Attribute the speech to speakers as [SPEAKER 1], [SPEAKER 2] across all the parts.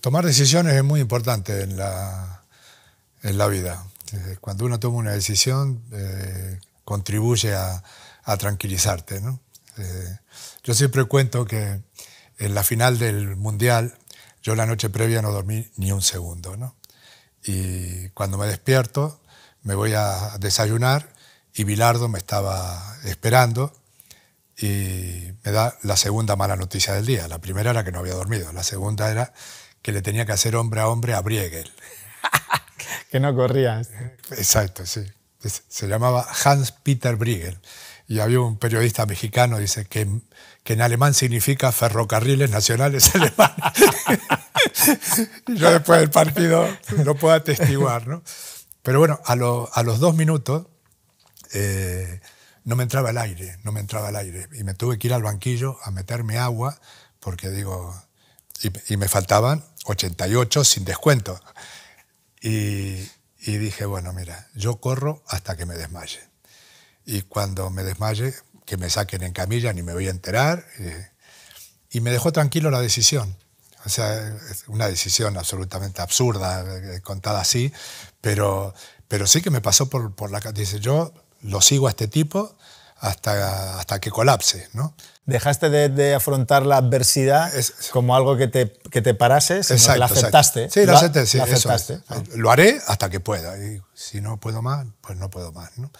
[SPEAKER 1] tomar decisiones es muy importante en la, en la vida. Eh, cuando uno toma una decisión, eh, contribuye a, tranquilizarte. ¿no? Eh, yo siempre cuento que en la final del Mundial, yo la noche previa no dormí ni un segundo. ¿no? Y cuando me despierto, me voy a desayunar y Bilardo me estaba esperando y me da la segunda mala noticia del día. La primera era que no había dormido, la segunda era que le tenía que hacer hombre a hombre a Briegel. que no corría. Exacto, sí. Se llamaba Hans Peter Briegel. Y había un periodista mexicano, dice, que, en alemán significa ferrocarriles nacionales alemanes. yo después del partido no puedo atestiguar, ¿no? Pero bueno, a, los dos minutos eh, no me entraba el aire, no me entraba el aire. Y me tuve que ir al banquillo a meterme agua, porque digo, y, me faltaban 88 sin descuento. Y, dije, bueno, mira, yo corro hasta que me desmaye. Y cuando me desmaye, que me saquen en camilla, ni me voy a enterar. Y, y me dejó tranquilo la decisión. O sea, una decisión absolutamente absurda, eh, contada así, pero, pero sí que me pasó por, por la... Dice, yo lo sigo a este tipo, hasta, hasta que colapse. ¿no? Dejaste de, afrontar la adversidad como algo que te,
[SPEAKER 2] que te parases, la aceptaste. Sí, la, aceptaste. Lo haré
[SPEAKER 1] hasta que pueda. Y si no puedo más, pues no puedo más. ¿no?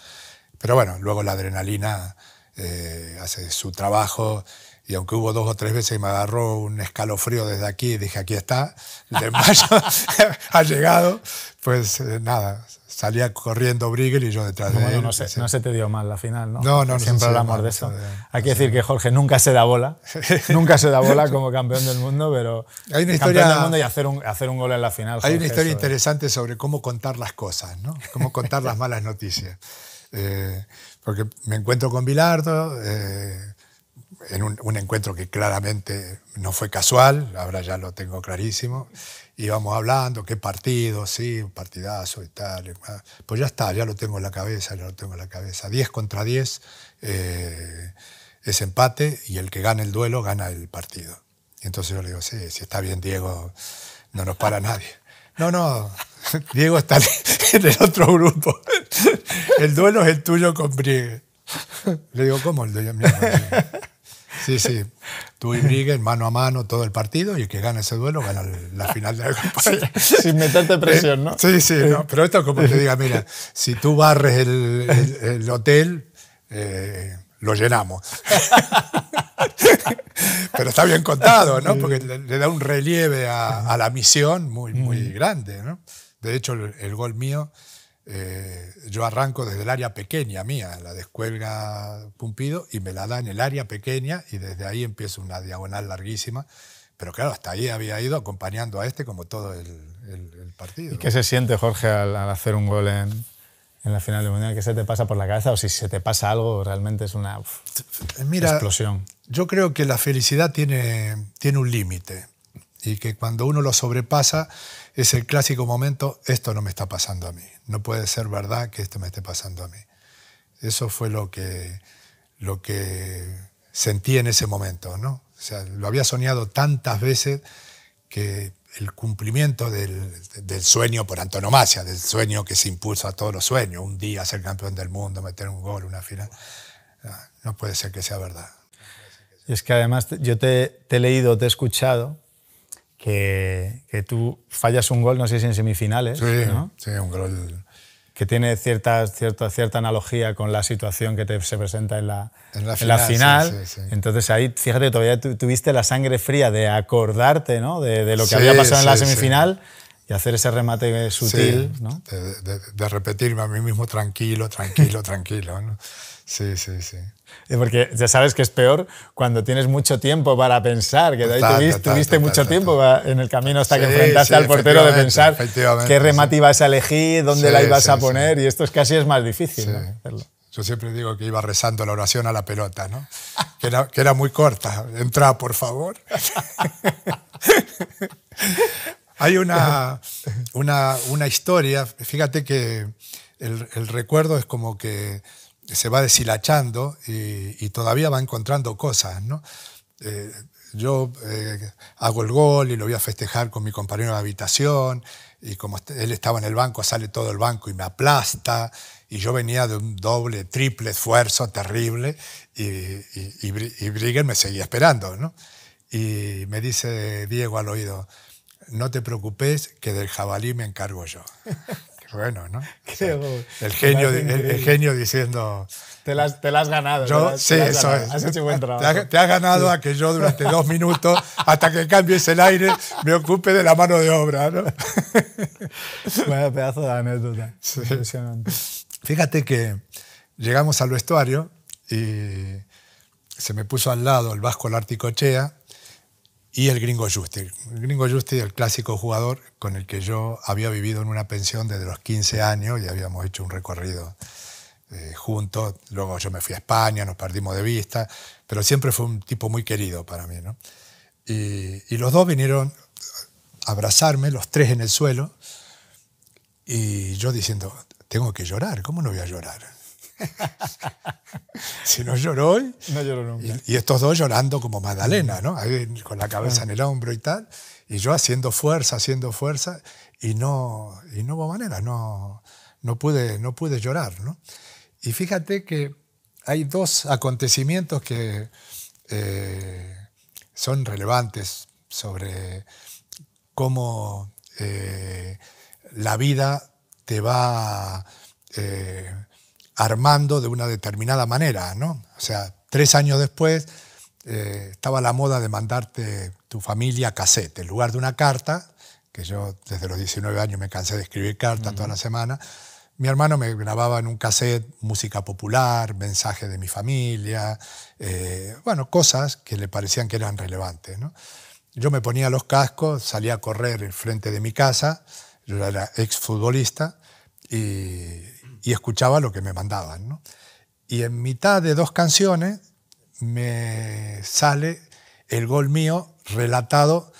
[SPEAKER 1] Pero bueno, luego la adrenalina eh, hace su trabajo y aunque hubo dos o tres veces que me agarró un escalofrío desde aquí y dije, aquí está, el de ha llegado, pues eh, nada, salía corriendo Briegel y yo detrás de él. No se, no se, te dio mal la final, ¿no? No, no, Siempre hablamos de eso.
[SPEAKER 2] Hay que decir que Jorge nunca se da bola, nunca se da bola como campeón del mundo, pero Hay una historia, campeón del mundo y hacer un, hacer un gol en la final. hay una historia interesante
[SPEAKER 1] sobre cómo contar las cosas, ¿no? Cómo contar las malas noticias. Eh, porque me encuentro con Bilardo, eh, en un, encuentro que claramente no fue casual, ahora ya lo tengo clarísimo, íbamos hablando qué partido, sí, un partidazo y tal, Pues ya está, ya lo tengo en la cabeza, ya lo tengo en la cabeza. 10 contra 10 eh, es empate y el que gana el duelo gana el partido. Y entonces yo le digo, sí, si está bien Diego, no nos para nadie. No, no, Diego está en el otro grupo. El duelo es el tuyo con Briegue. Le digo, ¿cómo el duelo? Sí, sí. Tú y mano a mano todo el partido y el que gana ese duelo gana la final de la Copa. sin meterte presión, ¿no? Sí, sí, pero esto es como que diga, mira, si tú barres el, hotel, eh, lo llenamos.
[SPEAKER 2] pero está bien contado,
[SPEAKER 1] ¿no? Porque le, da un relieve a, la misión muy, muy grande, ¿no? De hecho, el gol mío eh, yo arranco desde el área pequeña mía, la descuelga Pumpido, y me la da en el área pequeña, y desde ahí empiezo una diagonal larguísima. Pero claro, hasta ahí había ido acompañando a este como todo el, partido. ¿Y qué
[SPEAKER 2] se siente, Jorge, al, hacer un gol en, la final de Mundial? ¿Qué se te pasa por la cabeza? O si se te pasa algo, realmente es una
[SPEAKER 1] explosión. Yo creo que la felicidad tiene, tiene un límite y que cuando uno lo sobrepasa es el clásico momento, esto no me está pasando a mí, no puede ser verdad que esto me esté pasando a mí. Eso fue lo que, lo que sentí en ese momento, ¿no? O sea, lo había soñado tantas veces que el cumplimiento del, del, sueño por antonomasia, del sueño que se impulsa a todos los sueños, un día ser campeón del mundo, meter un gol, una final, ah, no puede ser que sea verdad.
[SPEAKER 2] Y es que además yo te he leído, te he escuchado que, tú fallas un gol, no sé si en semifinales.
[SPEAKER 1] que
[SPEAKER 2] tiene cierta, cierta, cierta analogía con la situación que te, se presenta en la, la final. Entonces ahí, fíjate, todavía tuviste la sangre fría de acordarte de, lo que había pasado en la semifinal
[SPEAKER 1] y hacer ese remate sutil. De, repetirme a mí mismo tranquilo, tranquilo, tranquilo. ¿no? Sí, sí, sí. Porque
[SPEAKER 2] ya sabes que es peor cuando tienes mucho tiempo para pensar, que tuviste, tuviste mucho tiempo en el camino hasta que enfrentaste al portero de pensar qué remate ibas a elegir, dónde la ibas a poner,
[SPEAKER 1] y esto es casi es más difícil. Yo siempre digo que iba rezando la oración a la pelota, ¿no? que, era, muy corta. Entra, por favor. Hay una, una, historia, fíjate que el recuerdo es como que se va deshilachando y, todavía va encontrando cosas. ¿no? Eh, yo eh, hago el gol y lo voy a festejar con mi compañero de habitación y como él estaba en el banco, sale todo el banco y me aplasta y yo venía de un doble, triple esfuerzo terrible y, y, me seguía esperando. ¿no? Y me dice Diego al oído, no te preocupes que del jabalí me encargo yo. bueno, ¿no?
[SPEAKER 2] el, genio, el, genio
[SPEAKER 1] diciendo... Te la, has ganado. eso ganado. Te, has ganado a que yo durante dos minutos, hasta que cambies el aire, me ocupe de la mano de obra. ¿no? bueno, pedazo de anécdota. Impresionante. Fíjate que llegamos al vestuario y se me puso al lado el Vasco Larticochea y el gringo Juste. El gringo Juste, el clásico jugador con el que yo había vivido en una pensión desde los 15 años y habíamos hecho un recorrido eh, juntos. Luego yo me fui a España, nos perdimos de vista, pero siempre fue un tipo muy querido para mí. ¿no? Y, y, los dos vinieron a abrazarme, los tres en el suelo, y yo diciendo, tengo que llorar, ¿cómo no voy a llorar? si no lloró hoy. Y, estos dos llorando como Magdalena, con la cabeza ah. en el hombro y tal. Y yo haciendo fuerza, haciendo fuerza. Y no, no hubo manera, no, no, pude, no pude llorar, Y fíjate que hay dos acontecimientos que eh, son relevantes sobre cómo eh, la vida te va eh, armando de una determinada manera, ¿no? O sea, tres años después eh, estaba la moda de mandarte tu familia cassette, en lugar de una carta, que yo desde los 19 años me cansé de escribir cartas toda la semana, mi hermano me grababa en un cassette música popular, mensajes de mi familia, eh, bueno, cosas que le parecían que eran relevantes, Yo me ponía los cascos, salía a correr frente de mi casa, yo era exfutbolista, y, escuchaba lo que me mandaban. Y en mitad de dos canciones me sale el gol mío relatado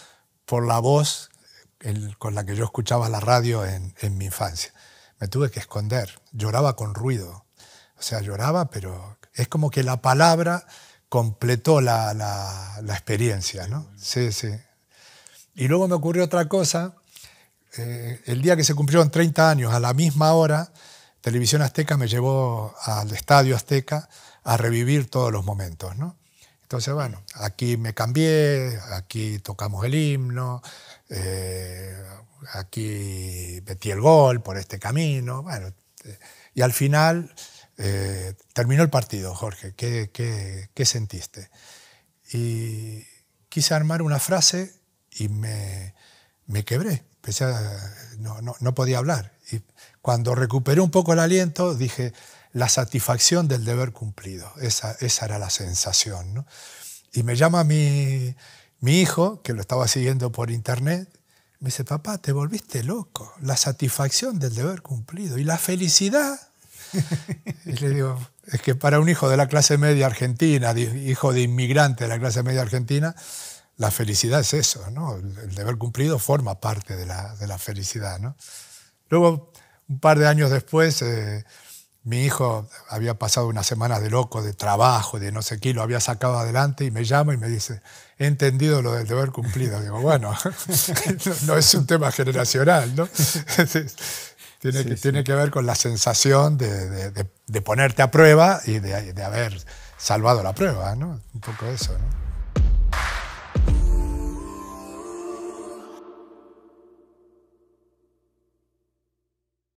[SPEAKER 1] por la voz con la que yo escuchaba la radio en, mi infancia. Me tuve que esconder, lloraba con ruido, o sea, lloraba, pero es como que la palabra completó la, experiencia, ¿no? Sí, sí. Y luego me ocurrió otra cosa eh, el día que se cumplieron 30 años, a la misma hora, Televisión Azteca me llevó al Estadio Azteca a revivir todos los momentos, Entonces, bueno, aquí me cambié, aquí tocamos el himno, eh, aquí metí el gol por este camino, eh, y al final terminó el partido, Jorge, ¿qué, sentiste? Y quise armar una frase y me quebré no, no, no, podía hablar. Y cuando recuperé un poco el aliento, dije, la satisfacción del deber cumplido. Esa, esa era la sensación. ¿no? Y me llama mi, mi hijo, que lo estaba siguiendo por internet, me dice, papá, te volviste loco. La satisfacción del deber cumplido y la felicidad. y le digo, es que para un hijo de la clase media argentina, hijo de inmigrante de la clase media argentina, la felicidad es eso, ¿no? El deber cumplido forma parte de la, felicidad, ¿no? Luego, un par de años después, eh, mi hijo había pasado unas semanas de loco, de trabajo, de no sé qué, lo había sacado adelante y me llama y me dice, he entendido lo del deber cumplido. Digo, bueno, no, es un tema generacional, ¿no? tiene, que, tiene que ver con la sensación de, ponerte a prueba y de, haber salvado la prueba, ¿no? Un poco eso, ¿no?